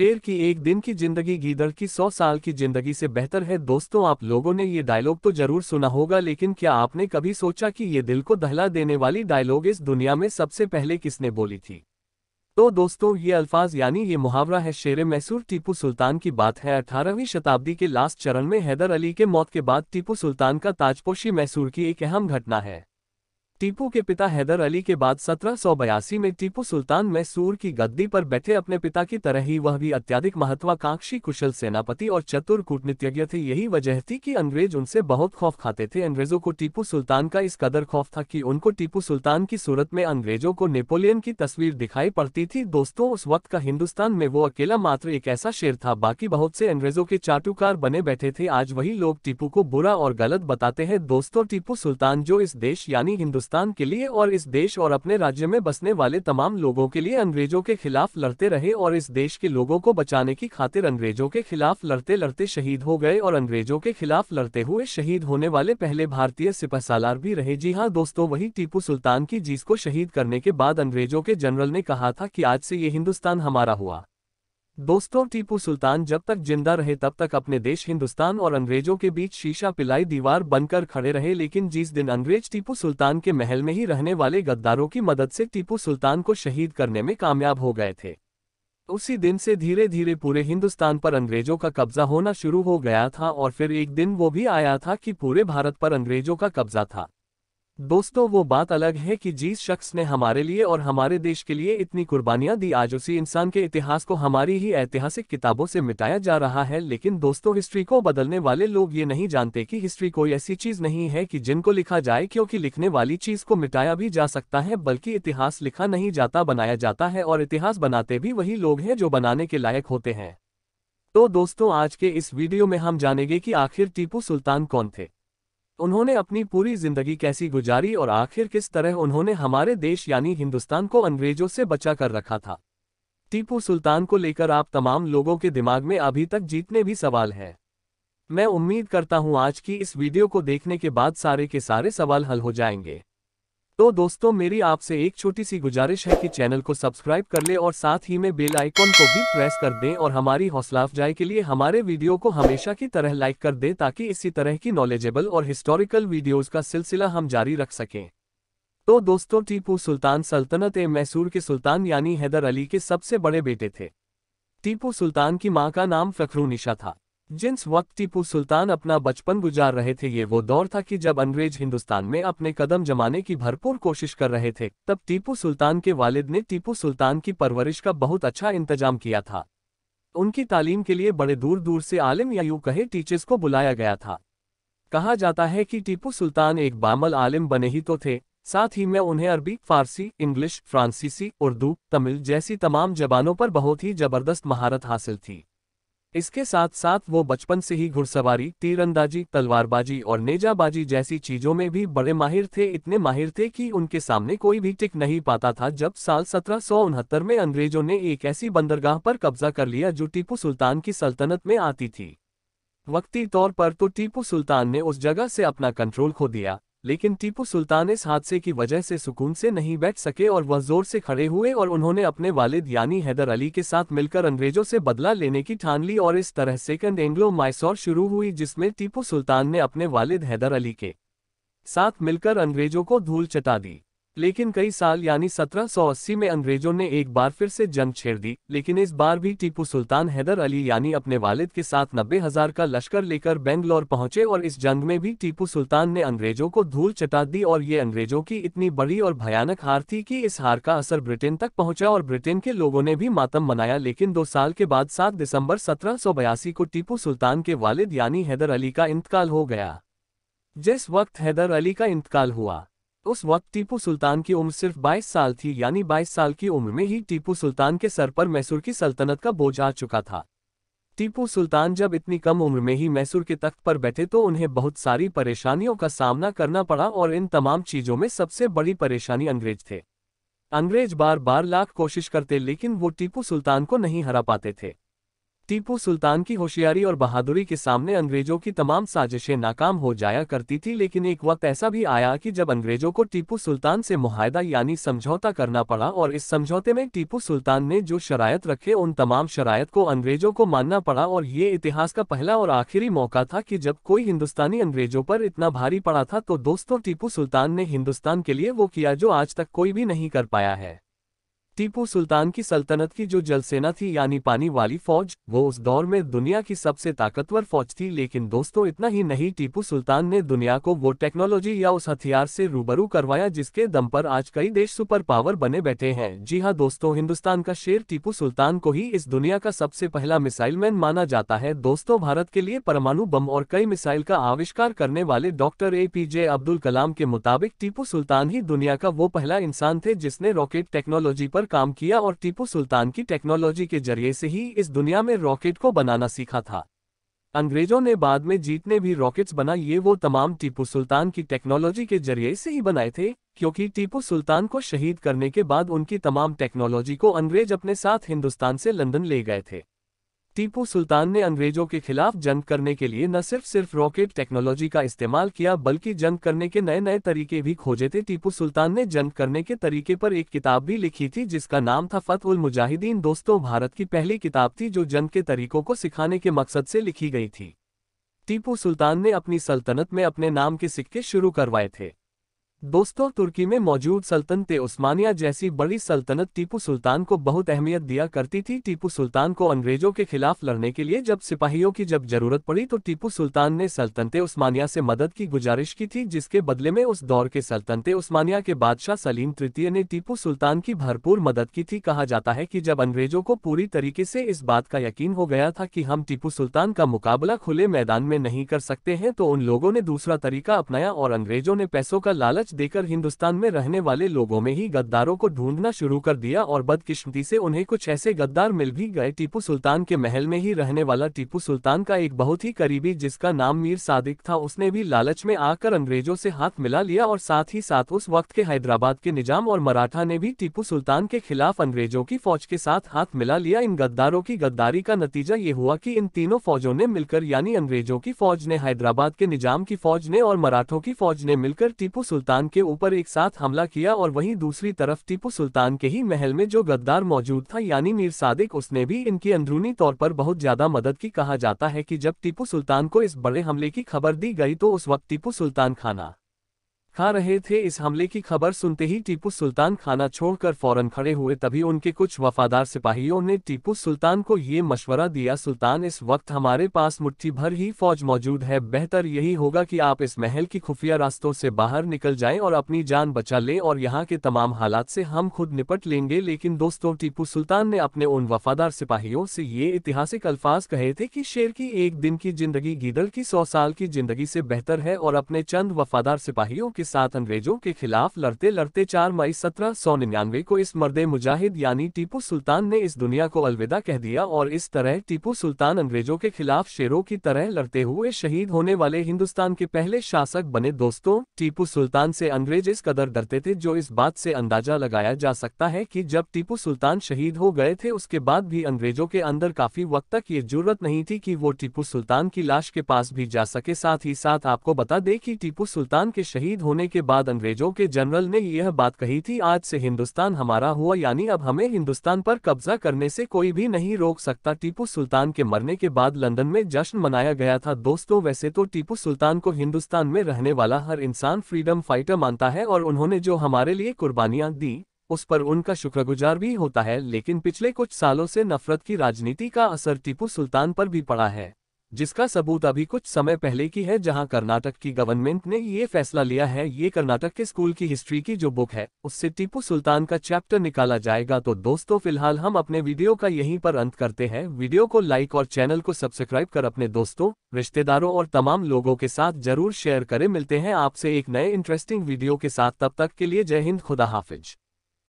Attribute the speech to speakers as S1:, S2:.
S1: शेर की एक दिन की जिंदगी गीदड़ की सौ साल की जिंदगी से बेहतर है दोस्तों आप लोगों ने ये डायलॉग तो जरूर सुना होगा लेकिन क्या आपने कभी सोचा कि ये दिल को दहला देने वाली डायलॉग इस दुनिया में सबसे पहले किसने बोली थी तो दोस्तों ये अल्फाज यानी ये मुहावरा है शेर मैसूर टीपू सुल्तान की बात है अठारहवीं शताब्दी के लास्ट चरण में हैदर अली के मौत के बाद टीपू सुल्तान का ताजपोशी मैसूर की एक अहम घटना है टीपू के पिता हैदर अली के बाद सत्रह में टीपू सुल्तान मैसूर की गद्दी पर बैठे अपने पिता की तरह ही वह भी अत्याधिक महत्वाकांक्षी कुशल सेनापति और चतुर कूटनीतिज्ञ थे यही वजह थी कि अंग्रेज उनसे बहुत खौफ खाते थे अंग्रेजों को टीपू सुल्तान का इस कदर खौफ था कि उनको टीपू सुल्तान की सूरत में अंग्रेजों को नेपोलियन की तस्वीर दिखाई पड़ती थी दोस्तों उस वक्त का हिंदुस्तान में वो अकेला मात्र एक ऐसा शेर था बाकी बहुत से अंग्रेजों के चाटुकार बने बैठे थे आज वही लोग टीपू को बुरा और गलत बताते हैं दोस्तों टीपू सुल्तान जो इस देश यानी हिंदुस्तान पाकिस्तान के लिए और इस देश और अपने राज्य में बसने वाले तमाम लोगों के लिए अंग्रेजों के खिलाफ लड़ते रहे और इस देश के लोगों को बचाने की खातिर अंग्रेजों के खिलाफ लड़ते लड़ते शहीद हो गए और अंग्रेजों के खिलाफ लड़ते हुए शहीद होने वाले पहले भारतीय सिपह भी रहे जी हाँ दोस्तों वही टीपू सुल्तान की जीत को शहीद करने के बाद अंग्रेजों के जनरल ने कहा था कि आज से ये हिंदुस्तान हमारा हुआ दोस्तों टीपू सुल्तान जब तक जिंदा रहे तब तक अपने देश हिंदुस्तान और अंग्रेजों के बीच शीशा पिलाई दीवार बनकर खड़े रहे लेकिन जिस दिन अंग्रेज टीपू सुल्तान के महल में ही रहने वाले गद्दारों की मदद से टीपू सुल्तान को शहीद करने में कामयाब हो गए थे उसी दिन से धीरे धीरे पूरे हिंदुस्तान पर अंग्रेजों का कब्जा होना शुरू हो गया था और फिर एक दिन वो भी आया था कि पूरे भारत पर अंग्रेजों का कब्जा था दोस्तों वो बात अलग है कि जिस शख्स ने हमारे लिए और हमारे देश के लिए इतनी कुर्बानियां दी आज उसी इंसान के इतिहास को हमारी ही ऐतिहासिक किताबों से मिटाया जा रहा है लेकिन दोस्तों हिस्ट्री को बदलने वाले लोग ये नहीं जानते कि हिस्ट्री कोई ऐसी चीज नहीं है कि जिनको लिखा जाए क्योंकि लिखने वाली चीज को मिटाया भी जा सकता है बल्कि इतिहास लिखा नहीं जाता बनाया जाता है और इतिहास बनाते भी वही लोग हैं जो बनाने के लायक होते हैं तो दोस्तों आज के इस वीडियो में हम जानेंगे कि आखिर टीपू सुल्तान कौन थे उन्होंने अपनी पूरी जिंदगी कैसी गुजारी और आखिर किस तरह उन्होंने हमारे देश यानी हिंदुस्तान को अंग्रेजों से बचा कर रखा था टीपू सुल्तान को लेकर आप तमाम लोगों के दिमाग में अभी तक जीतने भी सवाल हैं मैं उम्मीद करता हूं आज की इस वीडियो को देखने के बाद सारे के सारे सवाल हल हो जाएंगे तो दोस्तों मेरी आपसे एक छोटी सी गुजारिश है कि चैनल को सब्सक्राइब कर ले और साथ ही में बेल आइकॉन को भी प्रेस कर दें और हमारी हौसला अफजाई के लिए हमारे वीडियो को हमेशा की तरह लाइक कर दें ताकि इसी तरह की नॉलेजेबल और हिस्टोरिकल वीडियोज का सिलसिला हम जारी रख सकें तो दोस्तों टीपू सुल्तान सल्तनत ए मैसूर के सुल्तान यानी हैदर अली के सबसे बड़े बेटे थे टीपू सुल्तान की माँ का नाम फखरू निशा था जिस वक्त टीपू सुल्तान अपना बचपन गुजार रहे थे ये वो दौर था कि जब अंग्रेज हिंदुस्तान में अपने कदम जमाने की भरपूर कोशिश कर रहे थे तब टीपू सुल्तान के वालिद ने टीपू सुल्तान की परवरिश का बहुत अच्छा इंतजाम किया था उनकी तालीम के लिए बड़े दूर दूर से आलिम या यूं कहे टीचर्स को बुलाया गया था कहा जाता है कि टीपू सुल्तान एक बामल आलिम बने ही तो थे साथ ही में उन्हें अरबी फारसी इंग्लिश फ्रांसीसी उर्दू तमिल जैसी तमाम जबानों पर बहुत ही जबरदस्त महारत हासिल थी इसके साथ साथ वो बचपन से ही घुड़सवारी तीरंदाजी तलवारबाजी और नेजाबाजी जैसी चीजों में भी बड़े माहिर थे इतने माहिर थे कि उनके सामने कोई भी टिक नहीं पाता था जब साल सत्रह में अंग्रेजों ने एक ऐसी बंदरगाह पर कब्जा कर लिया जो टीपू सुल्तान की सल्तनत में आती थी वक्ती तौर पर तो टीपू सुल्तान ने उस जगह से अपना कंट्रोल खो दिया लेकिन टीपू सुल्तान इस हादसे की वजह से सुकून से नहीं बैठ सके और वह जोर से खड़े हुए और उन्होंने अपने वालिद यानी हैदर अली के साथ मिलकर अंग्रेजों से बदला लेने की ठान ली और इस तरह सेकंड एंग्लो माइसौर शुरू हुई जिसमें टीपू सुल्तान ने अपने वालिद हैदर अली के साथ मिलकर अंग्रेजों को धूल चटा दी लेकिन कई साल यानी 1780 में अंग्रेजों ने एक बार फिर से जंग छेड़ दी लेकिन इस बार भी टीपू सुल्तान हैदर अली यानी अपने वालिद के साथ नब्बे हजार का लश्कर लेकर बेंगलोर पहुंचे और इस जंग में भी टीपू सुल्तान ने अंग्रेजों को धूल चटा दी और ये अंग्रेजों की इतनी बड़ी और भयानक हार थी कि इस हार का असर ब्रिटेन तक पहुंचा और ब्रिटेन के लोगों ने भी मातम मनाया लेकिन दो साल के बाद सात दिसंबर सत्रह को टीपू सुल्तान के वालिद यानी हैदर अली का इंतकाल हो गया जिस वक्त हैदर अली का इंतकाल हुआ उस वक्त टीपू सुल्तान की उम्र सिर्फ 22 साल थी यानी 22 साल की उम्र में ही टीपू सुल्तान के सर पर मैसूर की सल्तनत का बोझ आ चुका था टीपू सुल्तान जब इतनी कम उम्र में ही मैसूर के तख्त पर बैठे तो उन्हें बहुत सारी परेशानियों का सामना करना पड़ा और इन तमाम चीज़ों में सबसे बड़ी परेशानी अंग्रेज थे अंग्रेज बार बार लाख कोशिश करते लेकिन वो टीपू सुल्तान को नहीं हरा पाते थे टीपू सुल्तान की होशियारी और बहादुरी के सामने अंग्रेजों की तमाम साजिशें नाकाम हो जाया करती थी लेकिन एक वक्त ऐसा भी आया कि जब अंग्रेजों को टीपू सुल्तान से मुहिदा यानी समझौता करना पड़ा और इस समझौते में टीपू सुल्तान ने जो शरायत रखे उन तमाम शरायत को अंग्रेजों को मानना पड़ा और ये इतिहास का पहला और आखिरी मौका था कि जब कोई हिंदुस्तानी अंग्रेजों पर इतना भारी पड़ा था तो दोस्तों टीपू सुल्तान ने हिंदुस्तान के लिए वो किया जो आज तक कोई भी नहीं कर पाया है टीपू सुल्तान की सल्तनत की जो जलसेना थी यानी पानी वाली फौज वो उस दौर में दुनिया की सबसे ताकतवर फौज थी लेकिन दोस्तों इतना ही नहीं टीपू सुल्तान ने दुनिया को वो टेक्नोलॉजी या उस हथियार से रूबरू करवाया जिसके दम पर आज कई देश सुपर पावर बने बैठे हैं जी हाँ दोस्तों हिंदुस्तान का शेर टीपू सुल्तान को ही इस दुनिया का सबसे पहला मिसाइल मैन माना जाता है दोस्तों भारत के लिए परमाणु बम और कई मिसाइल का आविष्कार करने वाले doctor A P J Abdul Kalam के मुताबिक टीपू सुल्तान ही दुनिया का वो पहला इंसान थे जिसने रॉकेट टेक्नोलॉजी पर काम किया और टीपू सुल्तान की टेक्नोलॉजी के जरिए से ही इस दुनिया में रॉकेट को बनाना सीखा था अंग्रेजों ने बाद में जीतने भी रॉकेट्स बनाए ये वो तमाम टीपू सुल्तान की टेक्नोलॉजी के जरिए से ही बनाए थे क्योंकि टीपू सुल्तान को शहीद करने के बाद उनकी तमाम टेक्नोलॉजी को अंग्रेज अपने साथ हिंदुस्तान से लंदन ले गए थे टीपू सुल्तान ने अंग्रेजों के खिलाफ जंग करने के लिए न सिर्फ सिर्फ रॉकेट टेक्नोलॉजी का इस्तेमाल किया बल्कि जंग करने के नए नए तरीके भी खोजे थे टीपू सुल्तान ने जंग करने के तरीके पर एक किताब भी लिखी थी जिसका नाम था फत उल मुजाहिदीन दोस्तों भारत की पहली किताब थी जो जंग के तरीकों को सिखाने के मकसद से लिखी गई थी टीपू सुल्तान ने अपनी सल्तनत में अपने नाम के सिक्के शुरू करवाए थे दोस्तों तुर्की में मौजूद सल्तनत उस्मानिया जैसी बड़ी सल्तनत टीपू सुल्तान को बहुत अहमियत दिया करती थी टीपू सुल्तान को अंग्रेजों के खिलाफ लड़ने के लिए जब सिपाहियों की जब जरूरत पड़ी तो टीपू सुल्तान ने सल्तनत उस्मानिया से मदद की गुजारिश की थी जिसके बदले में उस दौर के सल्तनत उस्मानिया के बादशाह सलीम तृतीय ने टीपू सुल्तान की भरपूर मदद की थी कहा जाता है कि जब अंग्रेजों को पूरी तरीके से इस बात का यकीन हो गया था कि हम टीपू सुल्तान का मुकाबला खुले मैदान में नहीं कर सकते हैं तो उन लोगों ने दूसरा तरीका अपनाया और अंग्रेजों ने पैसों का लालच लालच देकर हिंदुस्तान में रहने वाले लोगों में ही गद्दारों को ढूंढना शुरू कर दिया और बदकिस्मती से उन्हें कुछ ऐसे गद्दार मिल भी गए टीपू सुल्तान के महल में ही रहने वाला टीपू सुल्तान का एक बहुत ही करीबी जिसका नाम मीर सादिक था उसने भी लालच में आकर अंग्रेजों से हाथ मिला लिया और साथ ही साथ उस वक्त के हैदराबाद के निजाम और मराठा ने भी टीपू सुल्तान के खिलाफ अंग्रेजों की फौज के साथ हाथ मिला लिया इन गद्दारों की गद्दारी का नतीजा ये हुआ कि इन तीनों फौजों ने मिलकर यानी अंग्रेजों की फौज ने हैदराबाद के निजाम की फौज ने और मराठों की फौज ने मिलकर टीपू सुल्तान सुल्तान के ऊपर एक साथ हमला किया और वहीं दूसरी तरफ टीपू सुल्तान के ही महल में जो गद्दार मौजूद था यानी मीर सादिक उसने भी इनकी अंदरूनी तौर पर बहुत ज्यादा मदद की कहा जाता है कि जब टीपू सुल्तान को इस बड़े हमले की खबर दी गई तो उस वक्त टीपू सुल्तान खाना खा रहे थे इस हमले की खबर सुनते ही टीपू सुल्तान खाना छोड़कर फौरन खड़े हुए तभी उनके कुछ वफादार सिपाहियों ने टीपू सुल्तान को ये मशवरा दिया सुल्तान इस वक्त हमारे पास मुट्ठी भर ही फौज मौजूद है बेहतर यही होगा कि आप इस महल की खुफिया रास्तों से बाहर निकल जाएं और अपनी जान बचा लें और यहाँ के तमाम हालात से हम खुद निपट लेंगे लेकिन दोस्तों टीपू सुल्तान ने अपने उन वफादार सिपाहियों से ये ऐतिहासिक अल्फाज कहे थे कि शेर की एक दिन की जिंदगी गीदड़ की सौ साल की जिंदगी से बेहतर है और अपने चंद वफादार सिपाहियों के साथ अंग्रेजों के खिलाफ लड़ते लड़ते 4 मई सत्रह को इस मर्द मुजाहिद यानी टीपू सुल्तान ने इस दुनिया को अलविदा कह दिया और इस तरह टीपू सुल्तान अंग्रेजों के खिलाफ शेरों की तरह लड़ते हुए शहीद होने वाले हिंदुस्तान के पहले शासक बने दोस्तों टीपू सुल्तान से अंग्रेज इस कदर डरते थे जो इस बात से अंदाजा लगाया जा सकता है कि जब टीपू सुल्तान शहीद हो गए थे उसके बाद भी अंग्रेजों के अंदर काफी वक्त तक ये जरूरत नहीं थी कि वो टीपू सुल्तान की लाश के पास भी जा सके साथ ही साथ आपको बता दें कि टीपू सुल्तान के शहीद होने के बाद अंग्रेजों के जनरल ने यह बात कही थी आज से हिंदुस्तान हमारा हुआ यानी अब हमें हिंदुस्तान पर कब्जा करने से कोई भी नहीं रोक सकता टीपू सुल्तान के मरने के बाद लंदन में जश्न मनाया गया था दोस्तों वैसे तो टीपू सुल्तान को हिंदुस्तान में रहने वाला हर इंसान फ्रीडम फाइटर मानता है और उन्होंने जो हमारे लिए कुर्बानियां दी उस पर उनका शुक्रगुजार भी होता है लेकिन पिछले कुछ सालों से नफरत की राजनीति का असर टीपू सुल्तान पर भी पड़ा है जिसका सबूत अभी कुछ समय पहले की है जहां कर्नाटक की गवर्नमेंट ने ये फैसला लिया है ये कर्नाटक के स्कूल की हिस्ट्री की जो बुक है उससे टीपू सुल्तान का चैप्टर निकाला जाएगा तो दोस्तों फिलहाल हम अपने वीडियो का यहीं पर अंत करते हैं वीडियो को लाइक और चैनल को सब्सक्राइब कर अपने दोस्तों रिश्तेदारों और तमाम लोगों के साथ जरूर शेयर करें मिलते हैं आपसे एक नए इंटरेस्टिंग वीडियो के साथ तब तक के लिए जय हिंद खुदा हाफिज